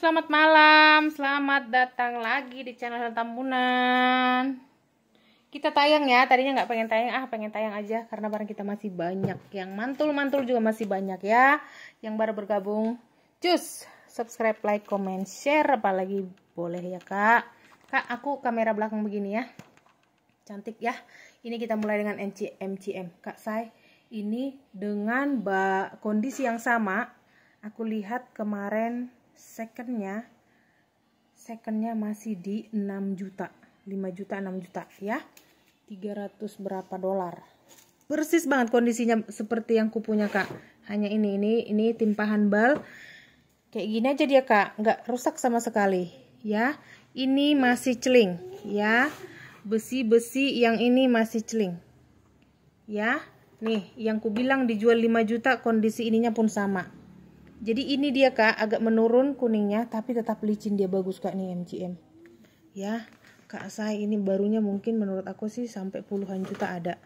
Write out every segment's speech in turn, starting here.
Selamat malam, selamat datang lagi di channel Tambunan. Kita tayang ya, tadinya nggak pengen tayang, ah pengen tayang aja karena barang kita masih banyak. Yang mantul-mantul juga masih banyak ya. Yang baru bergabung, cus, subscribe, like, comment, share, apalagi boleh ya kak. Kak, aku kamera belakang begini ya. Cantik ya. Ini kita mulai dengan MCM. Kak saya, ini dengan kondisi yang sama, aku lihat kemarin secondnya secondnya masih di 6 juta 5 juta 6 juta ya 300 berapa dolar persis banget kondisinya seperti yang kupunya kak hanya ini ini ini timpahan bal kayak gini aja dia kak nggak rusak sama sekali ya ini masih celing ya besi-besi yang ini masih celing ya nih yang kubilang dijual 5 juta kondisi ininya pun sama jadi ini dia kak, agak menurun kuningnya, tapi tetap licin dia bagus kak nih MCM Ya, kak saya ini barunya mungkin menurut aku sih sampai puluhan juta ada.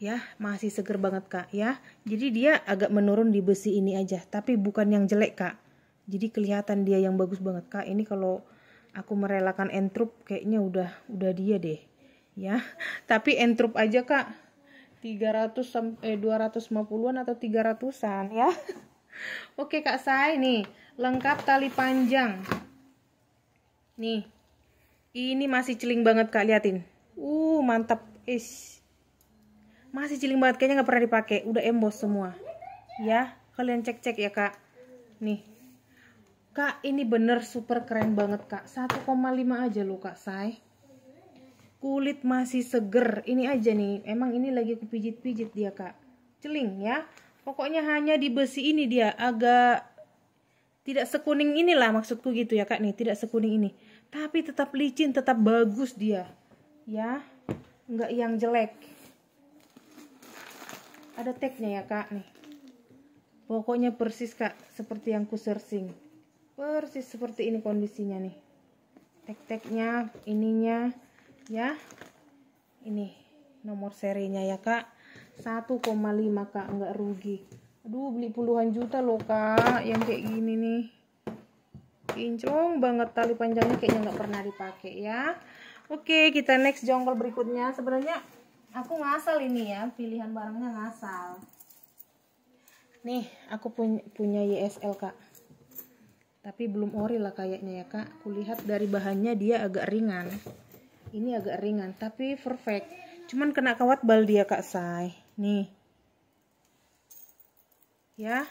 Ya, masih seger banget kak ya. Jadi dia agak menurun di besi ini aja, tapi bukan yang jelek kak. Jadi kelihatan dia yang bagus banget kak. Ini kalau aku merelakan entrop kayaknya udah udah dia deh. Ya, tapi entrop aja kak. 300 sampai eh, 250-an atau 300-an ya. Oke Kak Sai nih, lengkap tali panjang. Nih. Ini masih celing banget Kak, liatin. Uh, mantap. Ish. Masih celing banget kayaknya nggak pernah dipakai, udah emboss semua. Ya, kalian cek-cek ya Kak. Nih. Kak, ini bener super keren banget Kak. 1,5 aja loh Kak Sai. Kulit masih seger. Ini aja nih, emang ini lagi kupijit-pijit dia Kak. Celing ya. Pokoknya hanya di besi ini dia agak tidak sekuning inilah maksudku gitu ya Kak nih, tidak sekuning ini. Tapi tetap licin, tetap bagus dia. Ya, nggak yang jelek. Ada tagnya ya Kak nih. Pokoknya persis Kak, seperti yang ku searching. Persis seperti ini kondisinya nih. Tag-tagnya, ininya, ya. Ini nomor serinya ya Kak 1,5 kak nggak rugi aduh beli puluhan juta loh kak yang kayak gini nih kinclong banget tali panjangnya kayaknya nggak pernah dipakai ya oke kita next jongkol berikutnya sebenarnya aku ngasal ini ya pilihan barangnya ngasal nih aku punya, punya YSL kak tapi belum ori lah kayaknya ya kak kulihat dari bahannya dia agak ringan ini agak ringan tapi perfect cuman kena kawat bal dia kak say nih ya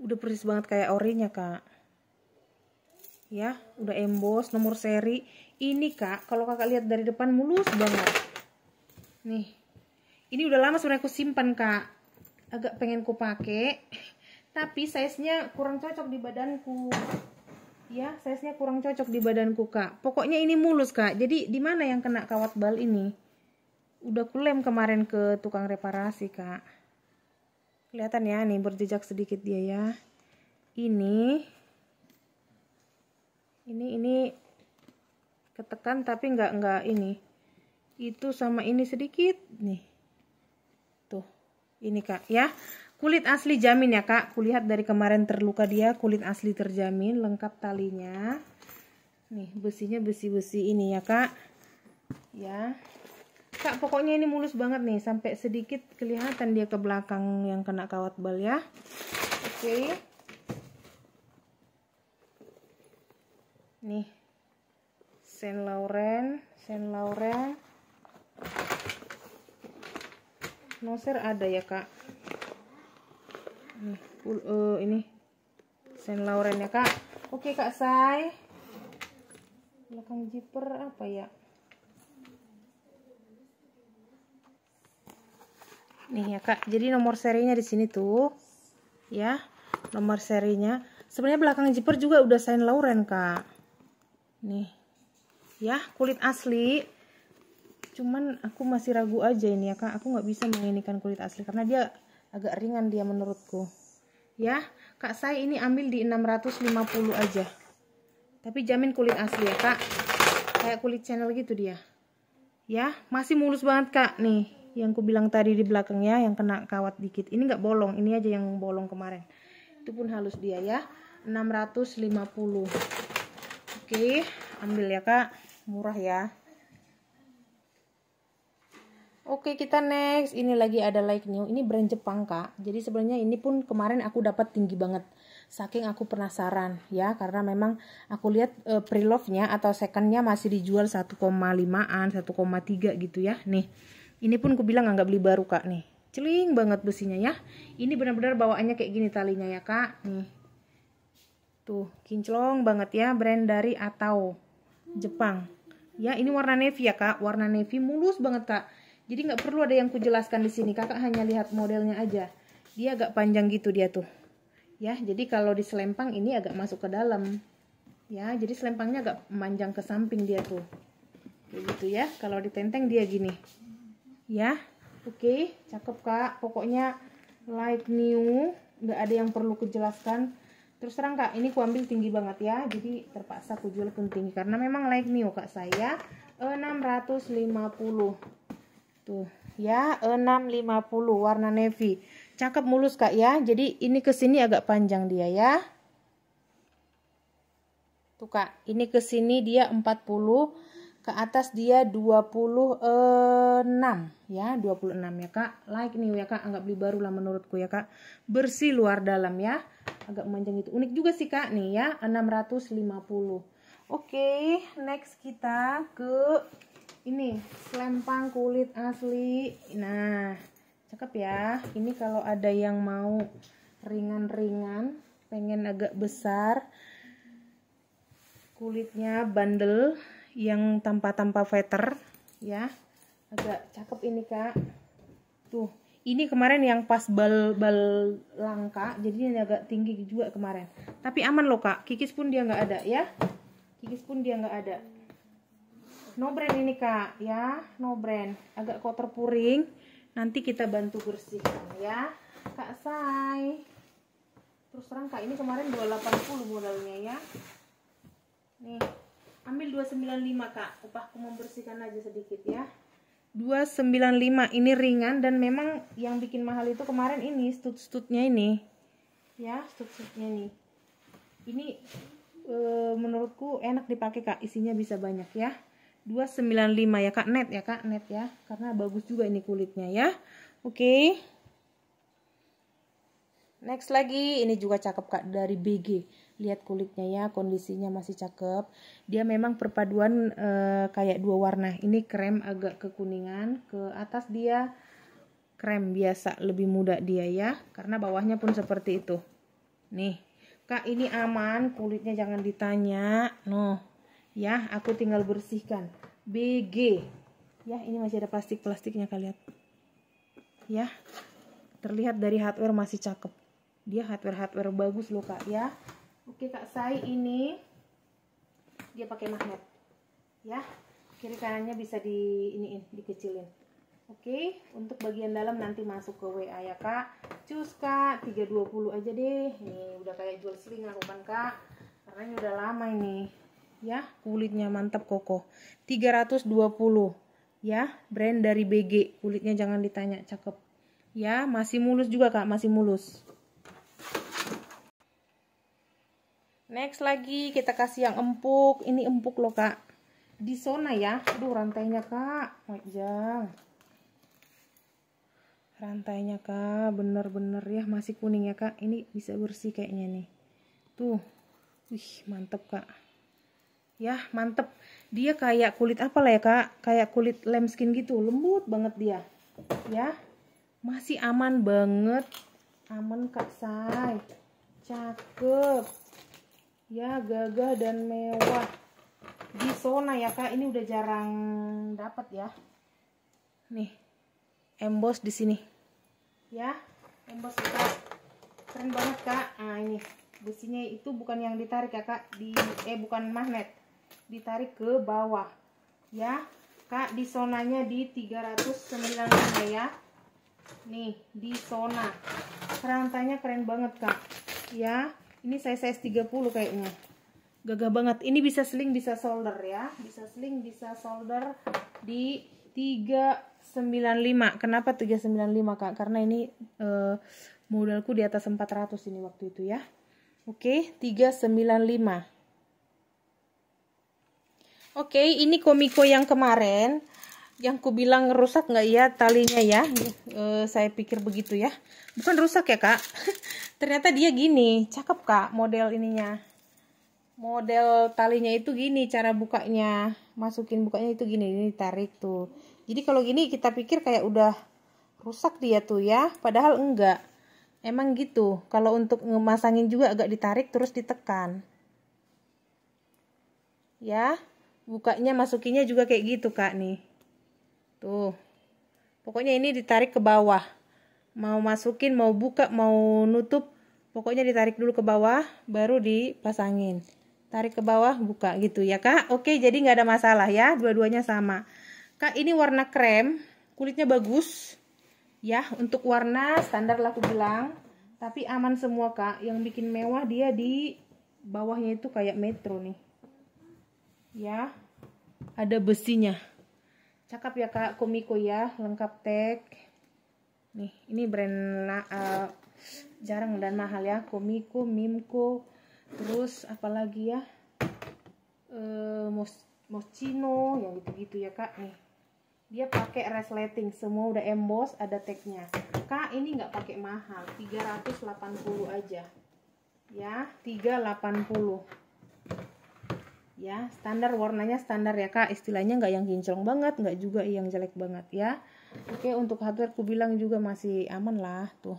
udah persis banget kayak orinya kak ya udah emboss nomor seri ini kak kalau kakak lihat dari depan mulus banget nih ini udah lama sebenarnya aku simpan kak agak pengen ku pakai tapi size-nya kurang cocok di badanku ya size-nya kurang cocok di badanku kak pokoknya ini mulus kak jadi di mana yang kena kawat bal ini udah kulem kemarin ke tukang reparasi kak kelihatan ya nih berjejak sedikit dia ya ini ini ini ketekan tapi nggak nggak ini itu sama ini sedikit nih tuh ini kak ya kulit asli jamin ya kak kulihat dari kemarin terluka dia kulit asli terjamin lengkap talinya nih besinya besi-besi ini ya kak ya Kak, pokoknya ini mulus banget nih, sampai sedikit kelihatan dia ke belakang yang kena kawat bal ya. Oke. Okay. Nih. Saint Laurent, Saint Laurent. Noser ada ya, Kak? Nih, uh, ini Saint Laurent ya, Kak. Oke, okay, Kak Sai. Belakang zipper apa ya? nih ya kak jadi nomor serinya di sini tuh ya nomor serinya sebenarnya belakang zipper juga udah Saint Laurent kak nih ya kulit asli cuman aku masih ragu aja ini ya kak aku nggak bisa menginginkan kulit asli karena dia agak ringan dia menurutku ya kak saya ini ambil di 650 aja tapi jamin kulit asli ya kak kayak kulit channel gitu dia ya masih mulus banget kak nih yang ku bilang tadi di belakangnya yang kena kawat dikit ini nggak bolong ini aja yang bolong kemarin itu pun halus dia ya 650 oke ambil ya kak murah ya Oke kita next ini lagi ada like new ini brand Jepang kak jadi sebenarnya ini pun kemarin aku dapat tinggi banget saking aku penasaran ya karena memang aku lihat e, eh, pre-love nya atau secondnya masih dijual 1,5an 1,3 gitu ya nih ini pun bilang nggak beli baru kak nih. Celing banget besinya ya. Ini benar-benar bawaannya kayak gini talinya ya kak. Nih. Tuh, kinclong banget ya brand dari Atau Jepang. Ya, ini warna navy ya kak. Warna navy mulus banget kak. Jadi nggak perlu ada yang kujelaskan di sini. Kakak hanya lihat modelnya aja. Dia agak panjang gitu dia tuh. Ya, jadi kalau di selempang ini agak masuk ke dalam. Ya, jadi selempangnya agak memanjang ke samping dia tuh. Kayak gitu ya. Kalau ditenteng dia gini ya oke okay, cakep kak pokoknya light new nggak ada yang perlu kejelaskan terus terang kak ini ku ambil tinggi banget ya jadi terpaksa ku jual pun tinggi karena memang light new kak saya 650 tuh ya 650 warna navy cakep mulus kak ya jadi ini kesini agak panjang dia ya tuh kak ini kesini dia 40 ke atas dia 26 ya 26 ya kak like nih ya kak anggap beli baru lah menurutku ya kak bersih luar dalam ya agak memanjang itu unik juga sih kak nih ya 650 oke okay, next kita ke ini selempang kulit asli nah cakep ya ini kalau ada yang mau ringan-ringan pengen agak besar kulitnya bandel yang tanpa-tanpa feather ya agak cakep ini kak tuh ini kemarin yang pas bal bal langka jadi ini agak tinggi juga kemarin tapi aman loh kak kikis pun dia nggak ada ya kikis pun dia nggak ada no brand ini kak ya no brand agak kotor puring nanti kita bantu bersihkan ya kak say terus terang kak ini kemarin 280 modalnya ya nih ambil 295 kak upahku membersihkan aja sedikit ya 295 ini ringan dan memang yang bikin mahal itu kemarin ini stut-stutnya ini ya stut-stutnya ini ini e, menurutku enak dipakai kak isinya bisa banyak ya 295 ya kak net ya kak net ya karena bagus juga ini kulitnya ya oke okay. next lagi ini juga cakep kak dari BG lihat kulitnya ya kondisinya masih cakep dia memang perpaduan e, kayak dua warna ini krem agak kekuningan ke atas dia krem biasa lebih muda dia ya karena bawahnya pun seperti itu nih kak ini aman kulitnya jangan ditanya no ya aku tinggal bersihkan BG ya ini masih ada plastik-plastiknya kalian ya terlihat dari hardware masih cakep dia hardware-hardware bagus loh kak ya Oke Kak Sai ini dia pakai magnet ya kiri kanannya bisa di iniin dikecilin oke untuk bagian dalam nanti masuk ke WA ya kak cus kak 320 aja deh ini udah kayak jual seling aku kan kak karena ini udah lama ini ya kulitnya mantap kokoh 320 ya brand dari BG kulitnya jangan ditanya cakep ya masih mulus juga kak masih mulus Next lagi kita kasih yang empuk. Ini empuk loh kak. Di zona ya. Aduh rantainya kak. Wajang. Rantainya kak. Bener-bener ya. Masih kuning ya kak. Ini bisa bersih kayaknya nih. Tuh. Wih mantep kak. Ya mantep. Dia kayak kulit apa lah ya kak. Kayak kulit lem skin gitu. Lembut banget dia. Ya. Masih aman banget. Aman kak say. Cakep ya gagah dan mewah di zona ya kak ini udah jarang dapat ya nih emboss di sini ya emboss kita keren banget kak nah ini besinya itu bukan yang ditarik ya kak di eh bukan magnet ditarik ke bawah ya kak di zonanya di 390 ya nih di zona rantainya keren banget kak ya ini saya size 30 kayaknya gagah banget ini bisa sling bisa solder ya bisa sling bisa solder di 395 kenapa 395 kak karena ini uh, modalku di atas 400 ini waktu itu ya oke 395 oke ini komiko yang kemarin yang ku bilang rusak nggak ya talinya ya e, saya pikir begitu ya bukan rusak ya kak ternyata dia gini cakep kak model ininya model talinya itu gini cara bukanya masukin bukanya itu gini ini tarik tuh jadi kalau gini kita pikir kayak udah rusak dia tuh ya padahal enggak emang gitu kalau untuk ngemasangin juga agak ditarik terus ditekan ya bukanya masukinnya juga kayak gitu kak nih Tuh. Pokoknya ini ditarik ke bawah. Mau masukin, mau buka, mau nutup, pokoknya ditarik dulu ke bawah, baru dipasangin. Tarik ke bawah, buka gitu ya, Kak. Oke, jadi nggak ada masalah ya, dua-duanya sama. Kak, ini warna krem, kulitnya bagus. Ya, untuk warna standar lah aku bilang. Tapi aman semua, Kak. Yang bikin mewah dia di bawahnya itu kayak metro nih. Ya. Ada besinya cakep ya kak komiko ya lengkap tag nih ini brand uh, jarang dan mahal ya komiko mimko terus apalagi ya uh, mos moschino ya gitu-gitu ya kak nih dia pakai resleting semua udah emboss ada tagnya kak ini nggak pakai mahal 380 aja ya 380 ya standar warnanya standar ya kak istilahnya nggak yang kinclong banget nggak juga yang jelek banget ya oke untuk hardware ku bilang juga masih aman lah tuh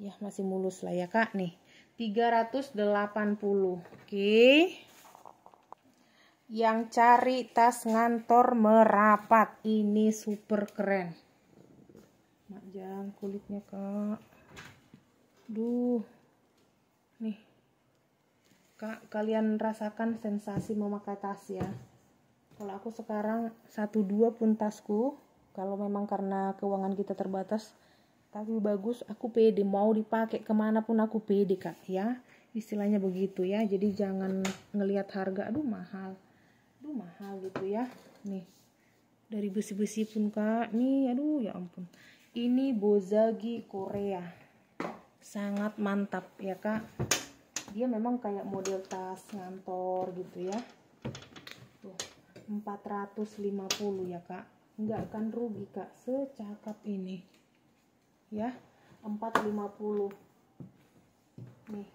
ya masih mulus lah ya kak nih 380 oke yang cari tas ngantor merapat ini super keren jangan kulitnya kak duh nih Kak, kalian rasakan sensasi memakai tas ya. Kalau aku sekarang satu dua pun tasku, kalau memang karena keuangan kita terbatas, tapi bagus aku pede mau dipakai kemana pun aku pede kak ya istilahnya begitu ya jadi jangan ngelihat harga aduh mahal aduh mahal gitu ya nih dari besi-besi pun kak nih aduh ya ampun ini bozagi Korea sangat mantap ya kak dia memang kayak model tas ngantor gitu ya tuh 450 ya kak nggak akan rugi kak secakap ini ya 450 nih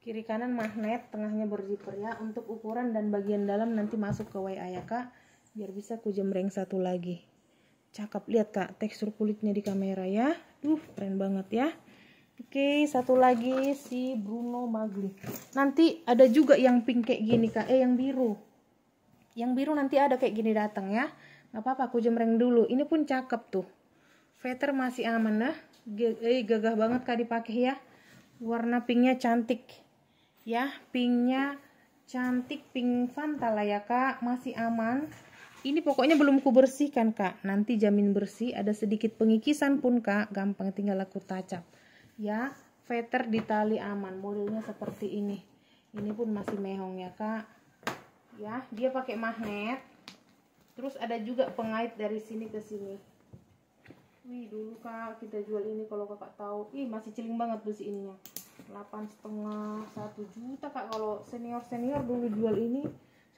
kiri kanan magnet tengahnya berzipper ya untuk ukuran dan bagian dalam nanti masuk ke WA ya kak biar bisa ku jemreng satu lagi cakep lihat kak tekstur kulitnya di kamera ya duh keren banget ya Oke, satu lagi si Bruno Magli. Nanti ada juga yang pink kayak gini, Kak. Eh, yang biru. Yang biru nanti ada kayak gini datang ya. Gak apa-apa, aku jemreng dulu. Ini pun cakep tuh. Veter masih aman dah. Eh. eh, gagah banget Kak dipakai ya. Warna pinknya cantik. Ya, pinknya cantik pink Fanta lah ya, Kak. Masih aman. Ini pokoknya belum ku bersihkan, Kak. Nanti jamin bersih, ada sedikit pengikisan pun, Kak. Gampang tinggal aku tacap ya veter di tali aman modelnya seperti ini ini pun masih mehong ya kak ya dia pakai magnet terus ada juga pengait dari sini ke sini wih dulu kak kita jual ini kalau kakak tahu ih masih celing banget besi ininya delapan setengah satu juta kak kalau senior senior dulu jual ini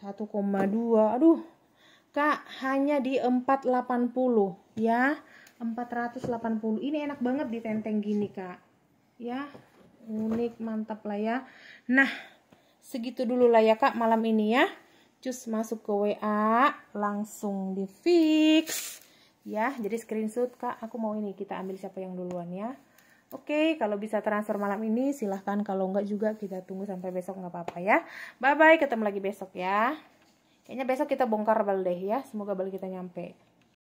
1,2 aduh kak hanya di 480 ya 480 ini enak banget di tenteng gini kak ya unik mantap lah ya nah segitu dulu lah ya kak malam ini ya cus masuk ke WA langsung di fix ya jadi screenshot kak aku mau ini kita ambil siapa yang duluan ya Oke, kalau bisa transfer malam ini silahkan. Kalau enggak juga kita tunggu sampai besok nggak apa-apa ya. Bye-bye, ketemu lagi besok ya. Kayaknya besok kita bongkar bal deh ya. Semoga bal kita nyampe.